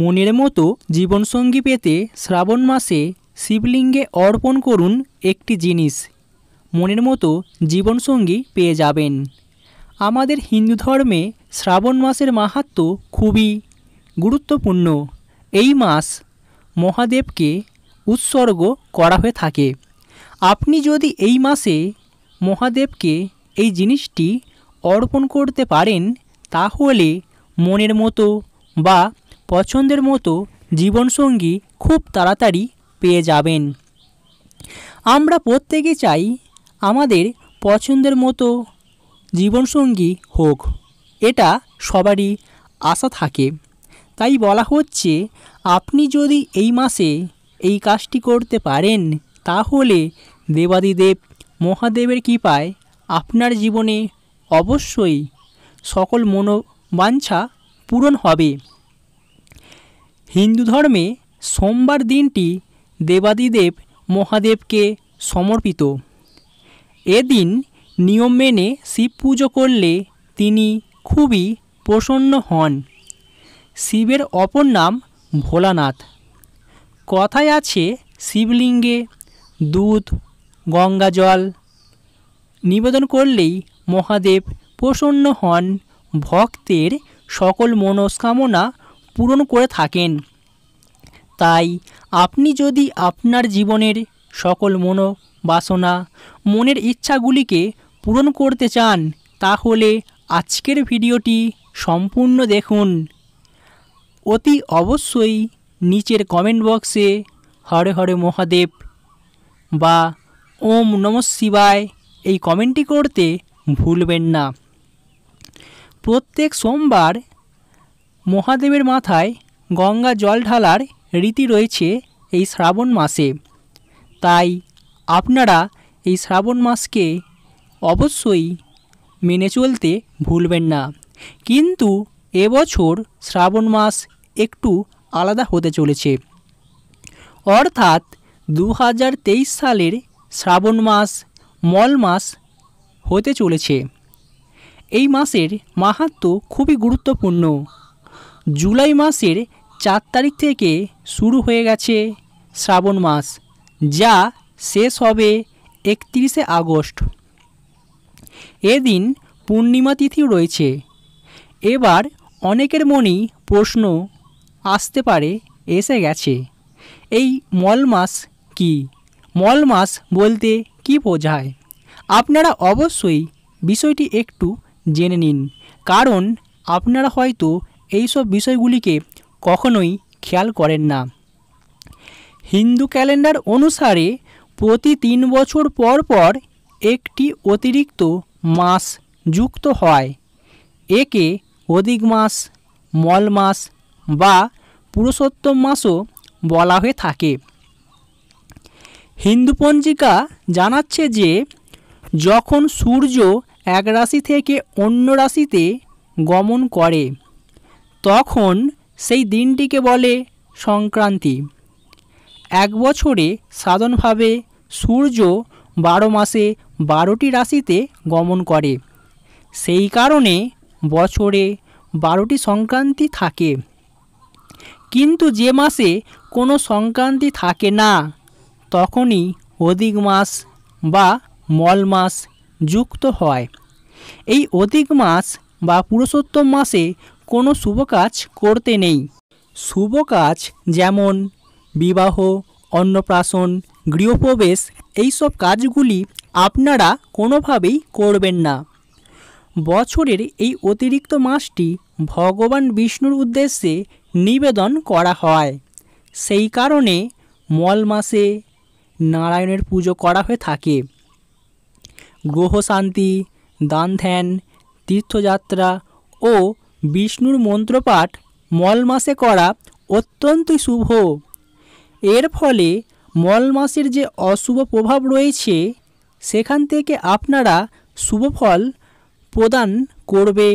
মনের মতো জীবনসঙ্গী পেতে শ্রাবণ মাসে শিবলিঙ্গে অর্পণ করুন একটি জিনিস মনের মতো জীবনসঙ্গী পেয়ে যাবেন আমাদের হিন্দু ধর্মে শ্রাবণ মাসের মাহাত্ম খুবই গুরুত্বপূর্ণ এই মাস মহাদেবকে উৎসর্গ করা হয়ে থাকে আপনি যদি এই মাসে মহাদেবকে এই জিনিসটি অর্পণ করতে পারেন তাহলে মনের মতো বা পছন্দের মতো জীবনসঙ্গী খুব তাড়াতাড়ি পেয়ে যাবেন আমরা প্রত্যেকে চাই আমাদের পছন্দের মতো জীবনসঙ্গী হোক এটা সবারই আশা থাকে তাই বলা হচ্ছে আপনি যদি এই মাসে এই কাজটি করতে পারেন তাহলে দেবাদিদেব মহাদেবের কৃপায় আপনার জীবনে অবশ্যই সকল মনোবাঞ্ছা পূরণ হবে হিন্দু ধর্মে সোমবার দিনটি দেবাদিদেব মহাদেবকে সমর্পিত এদিন নিয়ম মেনে শিব পুজো করলে তিনি খুবই প্রসন্ন হন শিবের অপর নাম ভোলানাথ কথায় আছে শিবলিঙ্গে দুধ গঙ্গা জল নিবেদন করলেই মহাদেব প্রসন্ন হন ভক্তের সকল মনস্কামনা পূরণ করে থাকেন তাই আপনি যদি আপনার জীবনের সকল মনোবাসনা মনের ইচ্ছাগুলিকে পূরণ করতে চান তাহলে আজকের ভিডিওটি সম্পূর্ণ দেখুন অতি অবশ্যই নিচের কমেন্ট বক্সে হরে হরে মহাদেব বা ওম নম শিবায় এই কমেন্টটি করতে ভুলবেন না প্রত্যেক সোমবার মহাদেবের মাথায় গঙ্গা জল ঢালার রীতি রয়েছে এই শ্রাবণ মাসে তাই আপনারা এই শ্রাবণ মাসকে অবশ্যই মেনে চলতে ভুলবেন না কিন্তু এবছর শ্রাবণ মাস একটু আলাদা হতে চলেছে অর্থাৎ দু সালের শ্রাবণ মাস মল মাস হতে চলেছে এই মাসের মাহাত্ম খুবই গুরুত্বপূর্ণ জুলাই মাসের চার তারিখ থেকে শুরু হয়ে গেছে শ্রাবণ মাস যা শেষ হবে একত্রিশে আগস্ট এদিন পূর্ণিমা তিথি রয়েছে এবার অনেকের মনেই প্রশ্ন আসতে পারে এসে গেছে এই মল মাস কি মল মাস বলতে কি বোঝায় আপনারা অবশ্যই বিষয়টি একটু জেনে নিন কারণ আপনারা হয়তো এই সব বিষয়গুলিকে কখনোই খেয়াল করেন না হিন্দু ক্যালেন্ডার অনুসারে প্রতি তিন বছর পর পর একটি অতিরিক্ত মাস যুক্ত হয় একে অধিক মাস মল মাস বা পুরুষোত্তম মাসও বলা হয়ে থাকে হিন্দু পঞ্জিকা জানাচ্ছে যে যখন সূর্য এক রাশি থেকে অন্য রাশিতে গমন করে তখন সেই দিনটিকে বলে সংক্রান্তি এক বছরে সাধারণভাবে সূর্য বারো মাসে বারোটি রাশিতে গমন করে সেই কারণে বছরে বারোটি সংক্রান্তি থাকে কিন্তু যে মাসে কোনো সংক্রান্তি থাকে না তখনই অধিক মাস বা মল মাস যুক্ত হয় এই অধিক মাস বা পুরুষোত্তম মাসে কোনো শুভ কাজ করতে নেই শুভ কাজ যেমন বিবাহ অন্নপ্রাশন গৃহপ্রবেশ এইসব কাজগুলি আপনারা কোনোভাবেই করবেন না বছরের এই অতিরিক্ত মাসটি ভগবান বিষ্ণুর উদ্দেশ্যে নিবেদন করা হয় সেই কারণে মল মাসে নারায়ণের পুজো করা হয়ে থাকে গ্রহ শান্তি দান ধ্যান তীর্থযাত্রা ও বিষ্ণুর মন্ত্রপাঠ মল মাসে করা অত্যন্তই শুভ এর ফলে মল মাসের যে অশুভ প্রভাব রয়েছে সেখান থেকে আপনারা শুভ ফল প্রদান করবে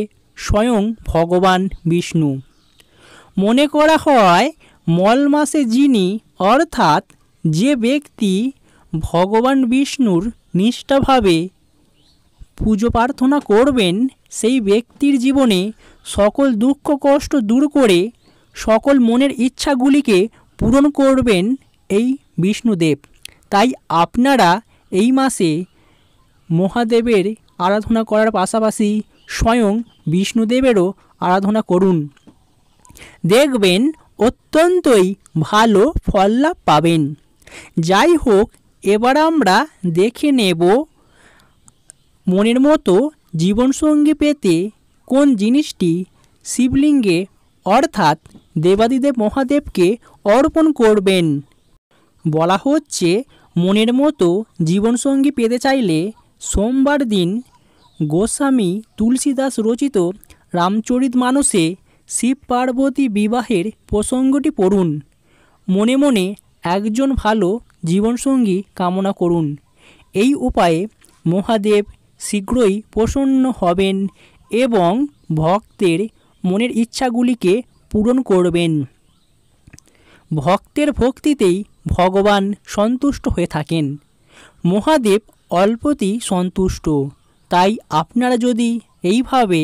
স্বয়ং ভগবান বিষ্ণু মনে করা হয় মল মাসে যিনি অর্থাৎ যে ব্যক্তি ভগবান বিষ্ণুর নিষ্ঠাভাবে পুজো প্রার্থনা করবেন সেই ব্যক্তির জীবনে সকল দুঃখ কষ্ট দূর করে সকল মনের ইচ্ছাগুলিকে পূরণ করবেন এই বিষ্ণুদেব তাই আপনারা এই মাসে মহাদেবের আরাধনা করার পাশাপাশি স্বয়ং বিষ্ণুদেবেরও আরাধনা করুন দেখবেন অত্যন্তই ভালো ফল পাবেন যাই হোক এবার আমরা দেখে নেব মনের মতো জীবনসঙ্গী পেতে কোন জিনিসটি শিবলিঙ্গে অর্থাৎ দেবাদিদেব মহাদেবকে অর্পণ করবেন বলা হচ্ছে মনের মতো জীবনসঙ্গী পেতে চাইলে সোমবার দিন গোস্বামী তুলসীদাস রচিত রামচরিত মানুষে শিব পার্বতী বিবাহের প্রসঙ্গটি পড়ুন মনে মনে একজন ভালো জীবনসঙ্গী কামনা করুন এই উপায়ে মহাদেব শীঘ্রই প্রসন্ন হবেন এবং ভক্তের মনের ইচ্ছাগুলিকে পূরণ করবেন ভক্তের ভক্তিতেই ভগবান সন্তুষ্ট হয়ে থাকেন মহাদেব অল্পতেই সন্তুষ্ট তাই আপনারা যদি এইভাবে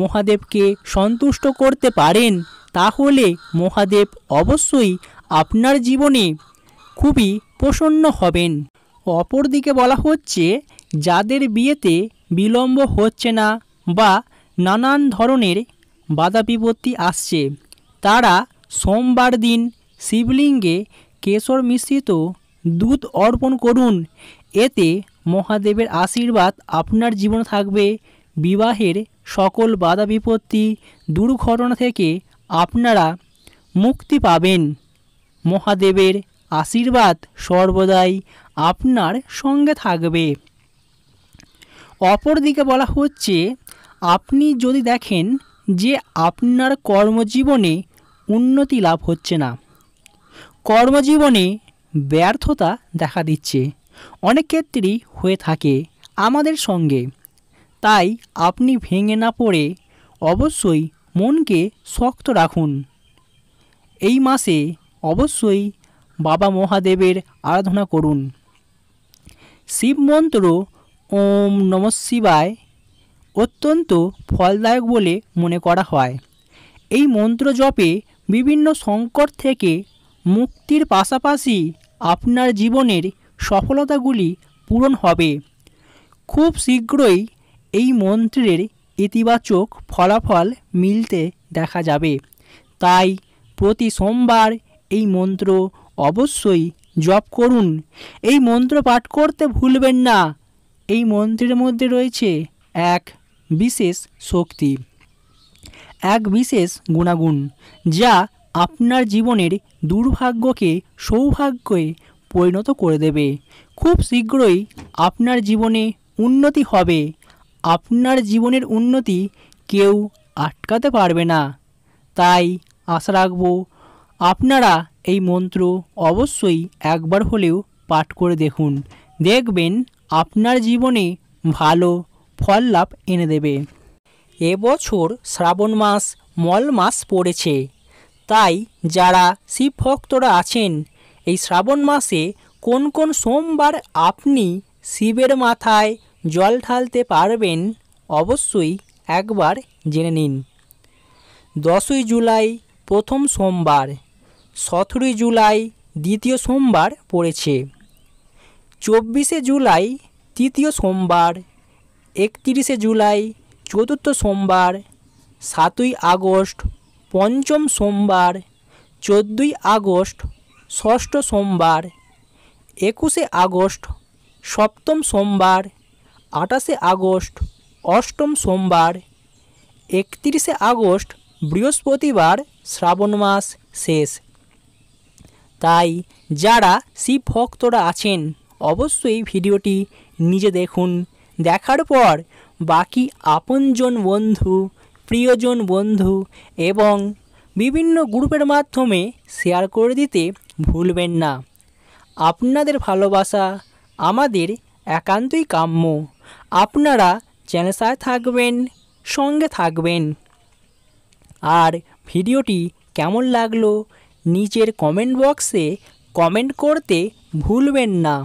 মহাদেবকে সন্তুষ্ট করতে পারেন তাহলে মহাদেব অবশ্যই আপনার জীবনে খুবই প্রসন্ন হবেন অপরদিকে বলা হচ্ছে যাদের বিয়েতে বিলম্ব হচ্ছে না বা নানান ধরনের বাধা বিপত্তি আসছে তারা সোমবার দিন শিবলিঙ্গে কেশর মিশ্রিত দুধ অর্পণ করুন এতে মহাদেবের আশীর্বাদ আপনার জীবন থাকবে বিবাহের সকল বাধা বিপত্তি দুর্ঘটনা থেকে আপনারা মুক্তি পাবেন মহাদেবের আশীর্বাদ সর্বদাই আপনার সঙ্গে থাকবে অপরদিকে বলা হচ্ছে আপনি যদি দেখেন যে আপনার কর্মজীবনে উন্নতি লাভ হচ্ছে না কর্মজীবনে ব্যর্থতা দেখা দিচ্ছে অনেক ক্ষেত্রেই হয়ে থাকে আমাদের সঙ্গে তাই আপনি ভেঙে না পড়ে অবশ্যই মনকে শক্ত রাখুন এই মাসে অবশ্যই বাবা মহাদেবের আরাধনা করুন শিব মন্ত্র ওম নম শিবায় অত্যন্ত ফলদায়ক বলে মনে করা হয় এই মন্ত্র জপে বিভিন্ন সংকট থেকে মুক্তির পাশাপাশি আপনার জীবনের সফলতাগুলি পূরণ হবে খুব শীঘ্রই এই মন্ত্রের ইতিবাচক ফলাফল মিলতে দেখা যাবে তাই প্রতি সোমবার এই মন্ত্র অবশ্যই জপ করুন এই মন্ত্র পাঠ করতে ভুলবেন না এই মন্ত্রের মধ্যে রয়েছে এক বিশেষ শক্তি এক বিশেষ গুণাগুণ যা আপনার জীবনের দুর্ভাগ্যকে সৌভাগ্যে পরিণত করে দেবে খুব শীঘ্রই আপনার জীবনে উন্নতি হবে আপনার জীবনের উন্নতি কেউ আটকাতে পারবে না তাই আশা রাখব আপনারা এই মন্ত্র অবশ্যই একবার হলেও পাঠ করে দেখুন দেখবেন আপনার জীবনে ভালো ফল লাভ এনে দেবে এবছর শ্রাবণ মাস মল মাস পড়েছে তাই যারা শিব ভক্তরা আছেন এই শ্রাবণ মাসে কোন কোন সোমবার আপনি শিবের মাথায় জল ঢালতে পারবেন অবশ্যই একবার জেনে নিন দশই জুলাই প্রথম সোমবার সতেরোই জুলাই দ্বিতীয় সোমবার পড়েছে চব্বিশে জুলাই তৃতীয় সোমবার একত্রিশে জুলাই চতুর্থ সোমবার সাতই আগস্ট পঞ্চম সোমবার চোদ্দোই আগস্ট ষষ্ঠ সোমবার একুশে আগস্ট সপ্তম সোমবার আটাশে আগস্ট অষ্টম সোমবার একত্রিশে আগস্ট বৃহস্পতিবার শ্রাবণ মাস শেষ তাই যারা শিব ভক্তরা আছেন অবশ্যই ভিডিওটি নিজে দেখুন দেখার পর বাকি আপনজন বন্ধু প্রিয়জন বন্ধু এবং বিভিন্ন গ্রুপের মাধ্যমে শেয়ার করে দিতে ভুলবেন না আপনাদের ভালোবাসা আমাদের একান্তই কাম্য আপনারা চ্যানেলসায় থাকবেন সঙ্গে থাকবেন আর ভিডিওটি কেমন লাগলো নিচের কমেন্ট বক্সে কমেন্ট করতে ভুলবেন না